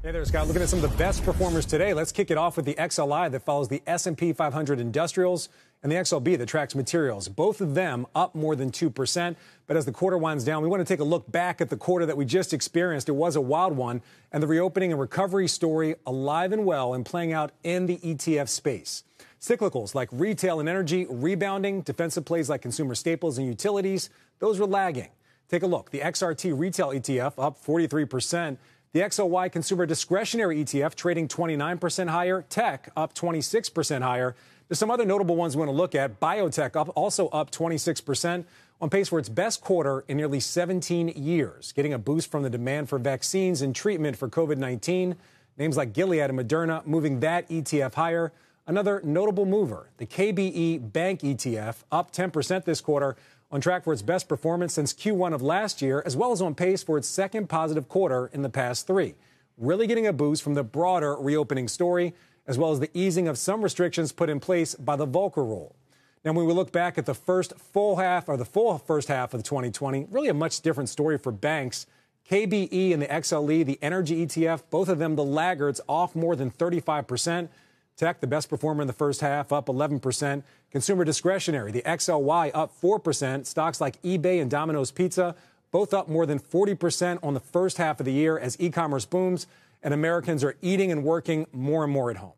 Hey there, Scott. Looking at some of the best performers today. Let's kick it off with the XLI that follows the S&P 500 Industrials and the XLB that tracks materials. Both of them up more than 2%. But as the quarter winds down, we want to take a look back at the quarter that we just experienced. It was a wild one and the reopening and recovery story alive and well and playing out in the ETF space. Cyclicals like retail and energy rebounding, defensive plays like consumer staples and utilities, those were lagging. Take a look. The XRT retail ETF up 43% the XOY Consumer Discretionary ETF trading 29% higher, tech up 26% higher. There's some other notable ones we want to look at. Biotech up also up 26% on pace for its best quarter in nearly 17 years, getting a boost from the demand for vaccines and treatment for COVID-19. Names like Gilead and Moderna moving that ETF higher. Another notable mover, the KBE Bank ETF, up 10% this quarter, on track for its best performance since Q1 of last year, as well as on pace for its second positive quarter in the past three. Really getting a boost from the broader reopening story, as well as the easing of some restrictions put in place by the Volcker rule. Now, when we look back at the first full half or the full first half of 2020, really a much different story for banks. KBE and the XLE, the energy ETF, both of them the laggards off more than 35 percent. Tech, the best performer in the first half, up 11%. Consumer discretionary, the XLY, up 4%. Stocks like eBay and Domino's Pizza, both up more than 40% on the first half of the year as e commerce booms and Americans are eating and working more and more at home.